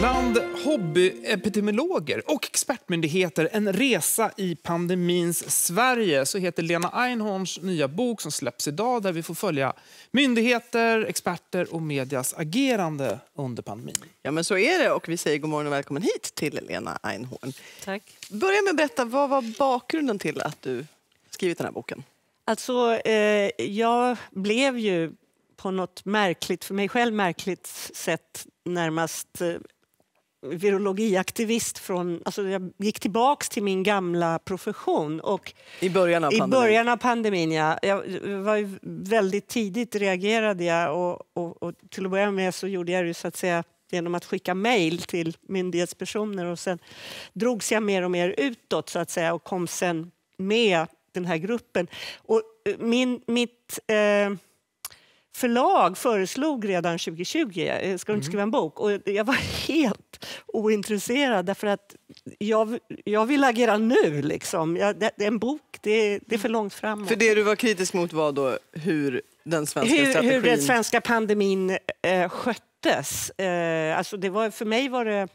Bland hobbyepidemiologer och expertmyndigheter En resa i pandemins Sverige så heter Lena Einhorns nya bok som släpps idag där vi får följa myndigheter, experter och medias agerande under pandemin. Ja men så är det och vi säger god morgon och välkommen hit till Lena Einhorn. Tack. Börja med att berätta, vad var bakgrunden till att du skrivit den här boken? Alltså, eh, jag blev ju på något märkligt, för mig själv märkligt sätt närmast eh, virologiaktivist från, alltså jag gick tillbaka till min gamla profession. Och I början av pandemin? I början av pandemin, ja. Jag var väldigt tidigt reagerade jag och, och, och till att börja med så gjorde jag det så att säga genom att skicka mejl till myndighetspersoner och sen drogs jag mer och mer utåt så att säga och kom sen med den här gruppen. Och eh, min, mitt... Eh, förlag föreslog redan 2020, eh, ska du inte mm. skriva en bok? Och jag var helt ointresserad därför att jag, jag vill agera nu. Liksom. Jag, det, en bok, det, det är för långt framåt. För det du var kritisk mot var då hur den svenska hur, strategin... Hur den svenska pandemin eh, sköttes. Eh, alltså det var, för mig var det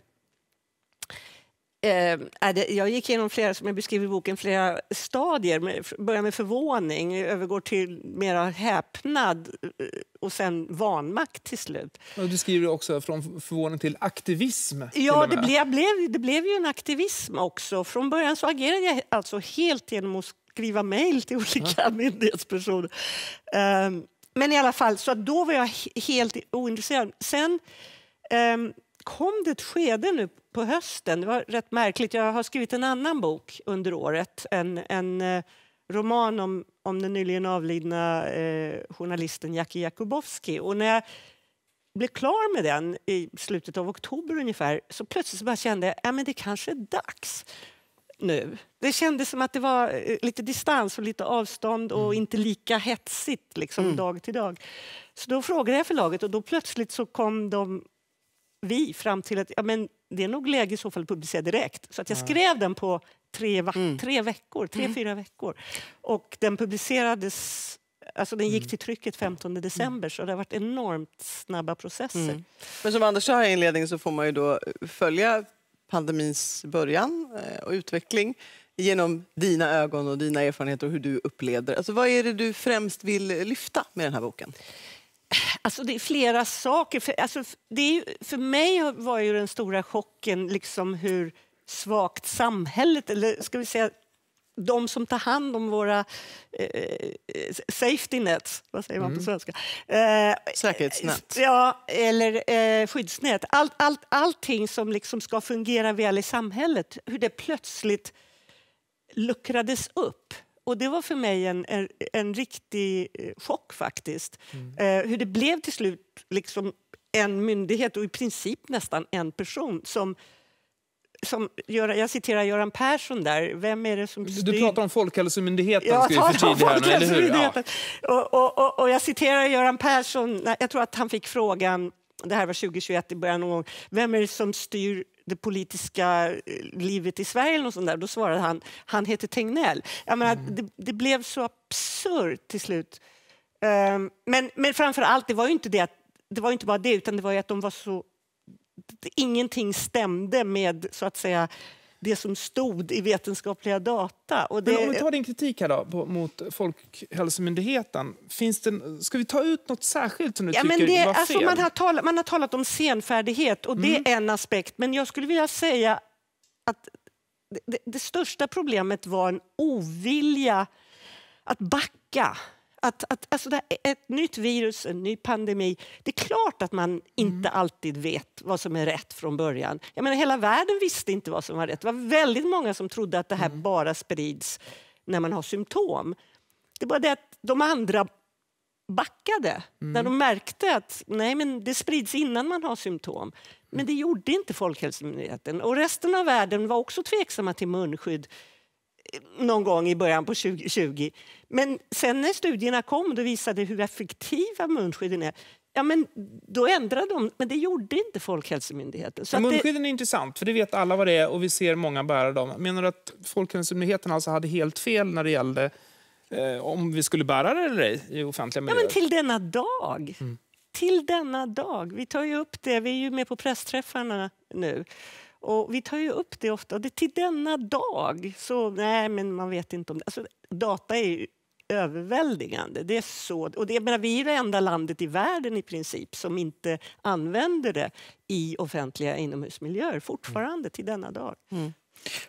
Eh, jag gick igenom flera, som jag beskriver i boken, flera stadier. Med, börjar med förvåning, övergår till mera häpnad eh, och sen vanmakt till slut. du skriver också från förvåning till aktivism. Ja, till det, ble, blev, det blev ju en aktivism också. Från början så agerade jag alltså helt genom att skriva mejl till olika ja. myndighetspersoner. Ehm, men i alla fall, så då var jag helt ointresserad. Sen ehm, kom det ett skede nu på hösten. Det var rätt märkligt. Jag har skrivit en annan bok under året. En, en eh, roman om, om den nyligen avlidna eh, journalisten Jackie Jakubowski. Och när jag blev klar med den i slutet av oktober ungefär så plötsligt så bara kände jag att ja, det kanske är dags nu. Det kändes som att det var eh, lite distans och lite avstånd och mm. inte lika hetsigt liksom, mm. dag till dag. Så då frågade jag förlaget och då plötsligt så kom de, vi fram till att ja, men det är nog läge i så fall att publicera direkt. Så att jag skrev den på tre, mm. tre veckor, tre, mm. fyra veckor. Och den publicerades Alltså den gick mm. till trycket 15 december, så det har varit enormt snabba processer. Mm. Men som Anders sa i inledningen så får man ju då eh, följa pandemins början eh, och utveckling genom dina ögon och dina erfarenheter och hur du upplever. Alltså vad är det du främst vill lyfta med den här boken? Alltså det är flera saker. För, alltså det är, för mig var ju den stora chocken liksom hur svagt samhället, eller ska vi säga de som tar hand om våra eh, eh safety nets, vad säger man mm. på svenska? Eh, Säkerhetsnät. Ja, eller eh, skyddsnät. All, all, allting som liksom ska fungera väl i samhället, hur det plötsligt luckrades upp. Och det var för mig en, en, en riktig eh, chock faktiskt. Mm. Eh, hur det blev till slut liksom en myndighet och i princip nästan en person som som, jag citerar Göran Persson där. Vem är det som styr? Du pratar om Folkhälsomyndigheten. Jag pratar om Folkhälsomyndigheten. och, jag citerar Göran Persson. Jag tror att han fick frågan, det här var 2021 i början någon gång. Vem är det som styr det politiska eh, livet i Sverige, eller sånt där, då svarade han han heter Tegnell. Jag menar, mm. det, det, blev så absurt till slut. Um, men, men framför allt, det var ju inte, det att, det var inte bara det, utan det var ju att de var så... Ingenting stämde med, så att säga, det som stod i vetenskapliga data. Och det... Men om vi tar din kritik här då, på, mot Folkhälsomyndigheten. Finns det, ska vi ta ut något särskilt som du ja, tycker men det, var alltså, fel? Alltså man, har talat, man har talat om senfärdighet och det mm. är en aspekt. Men jag skulle vilja säga att det, det, det största problemet var en ovilja att backa att, att alltså här, ett nytt virus, en ny pandemi, det är klart att man inte mm. alltid vet vad som är rätt från början. Jag menar, hela världen visste inte vad som var rätt. Det var väldigt många som trodde att det här mm. bara sprids när man har symptom. Det var det att de andra backade mm. när de märkte att nej, men det sprids innan man har symptom. Men mm. det gjorde inte Folkhälsomyndigheten. Och resten av världen var också tveksamma till munskydd någon gång i början på 2020. Men sen när studierna kom och visade hur effektiva munskydden är Ja, men då ändrade de, men det gjorde inte Folkhälsomyndigheten. Så munskydden det... är intressant, för det vet alla vad det är och vi ser många bära dem. Menar du att Folkhälsomyndigheten alltså hade helt fel när det gällde eh, om vi skulle bära det eller ej i offentliga miljöer? Ja, men till denna dag! Mm. Till denna dag. Vi tar ju upp det, vi är ju med på pressträffarna nu. Och vi tar ju upp det ofta. Det till denna dag, så nej, men man vet inte om det. Alltså, data är ju överväldigande. Det är så, och det, menar, vi är det enda landet i världen i princip som inte använder det i offentliga inomhusmiljöer fortfarande mm. till denna dag. Mm.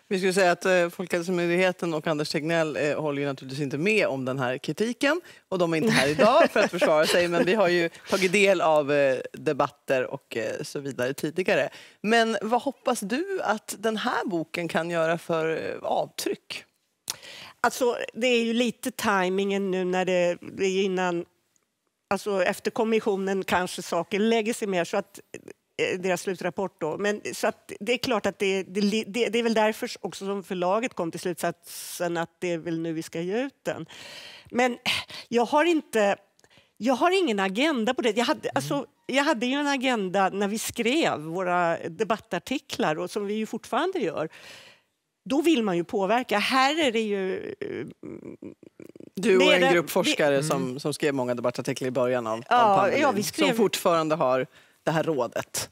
Vi skulle säga att eh, Folkhälsomyndigheten och Anders Tegnell eh, håller ju naturligtvis inte med om den här kritiken och de är inte här idag för att försvara sig men vi har ju tagit del av eh, debatter och så vidare tidigare. Men vad hoppas du att den här boken kan göra för avtryck? Alltså, det är ju lite tajmingen nu när det är innan Alltså efter kommissionen kanske saker lägger sig mer. Så att Eh, deras slutrapport. Då. Men, så det är klart att det, det, det, det, är väl därför också som förlaget kom till slutsatsen att det är väl nu vi ska ge ut den. Men jag har inte... Jag har ingen agenda på det. Jag hade, alltså, mm. alltså, jag hade ju en agenda när vi skrev våra debattartiklar, och som vi ju fortfarande gör. Då vill man ju påverka. Här är det ju... Eh, du och en grupp forskare som, mm. som skrev många debattartiklar i början av, ja, av pandemin, ja, skrev... som fortfarande har det här rådet?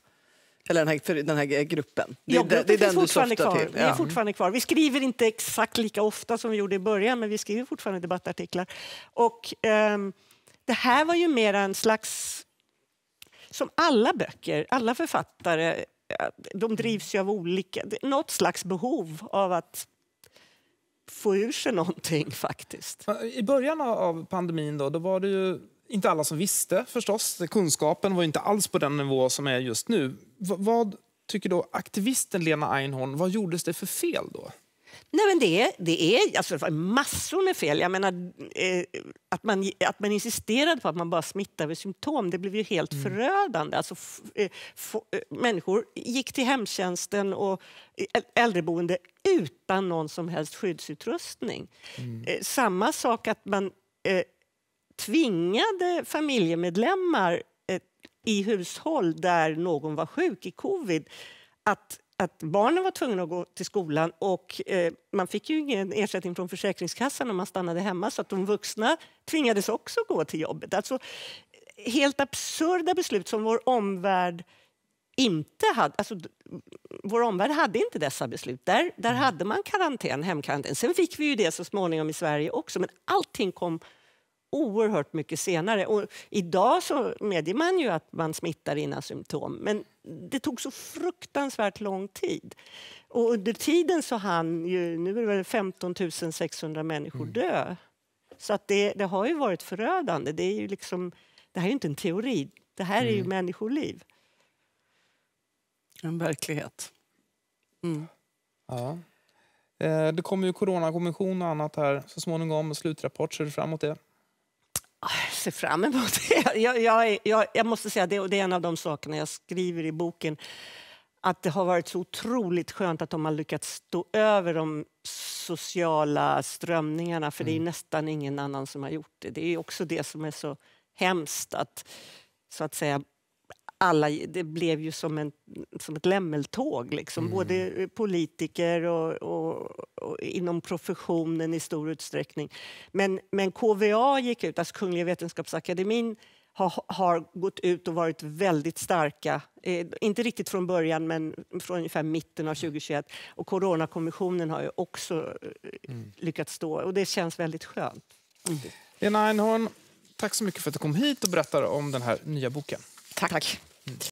Eller den här, den här gruppen? Det, ja, det, det är den du softar till? Ja. Vi är fortfarande kvar. Vi skriver inte exakt lika ofta som vi gjorde i början, men vi skriver fortfarande debattartiklar. Och um, det här var ju mer en slags... Som alla böcker, alla författare, eh, de drivs ju av olika... Något slags behov av att få ur sig någonting faktiskt. I början av pandemin då, då var det ju inte alla som visste förstås. Kunskapen var inte alls på den nivå som är just nu. V vad tycker då aktivisten Lena Einhorn, vad gjordes det för fel då? Nej, men det, det är alltså, det massor med fel. Jag menar, eh, att, man, att man insisterade på att man bara smittar vid symptom det blev ju helt mm. förödande. Alltså, eh, eh, människor gick till hemtjänsten och eh, äldreboende utan någon som helst skyddsutrustning. Mm. Eh, samma sak att man eh, tvingade familjemedlemmar eh, i hushåll där någon var sjuk i covid att att barnen var tvungna att gå till skolan och eh, man fick ju ingen ersättning från Försäkringskassan om man stannade hemma så att de vuxna tvingades också gå till jobbet. Alltså, helt absurda beslut som vår omvärld inte hade. Alltså, vår omvärld hade inte dessa beslut. Där, där mm. hade man karantän, hemkarantän. Sen fick vi ju det så småningom i Sverige också, men allting kom oerhört mycket senare. Och idag så medger man ju att man smittar innan symptom, men det tog så fruktansvärt lång tid. Och under tiden så hann ju, nu är det 15 600 människor mm. dö. Så att det, det, har ju varit förödande. Det, är ju liksom, det här är ju inte en teori, det här mm. är ju mm. människoliv. En verklighet. Mm. Ja. Eh, det kommer ju Coronakommission och annat här så småningom, slutrapport. Ser du fram emot det? Jag ser fram emot det. Jag, jag, jag, jag måste säga det, det är en av de sakerna jag skriver i boken. Att det har varit så otroligt skönt att de har lyckats stå över de sociala strömningarna. För mm. det är mm. nästan ingen annan som har gjort det. Det är också det som är så hemskt. Att, så att säga, alla, det blev ju som, en, som ett lämmeltåg. Liksom. Mm. Både eh, politiker och, och, och, inom professionen i stor utsträckning. Men, men KVA gick ut, alltså Kungliga Vetenskapsakademin har, har gått ut och varit väldigt starka. Eh, inte riktigt från början, men från ungefär mitten av 2021. Mm. Och Coronakommissionen har ju också eh, mm. lyckats stå, och det känns väldigt skönt. Mm. Lena Einhorn, tack så mycket för att du kom hit och berättade om den här nya boken. Tack. Tack.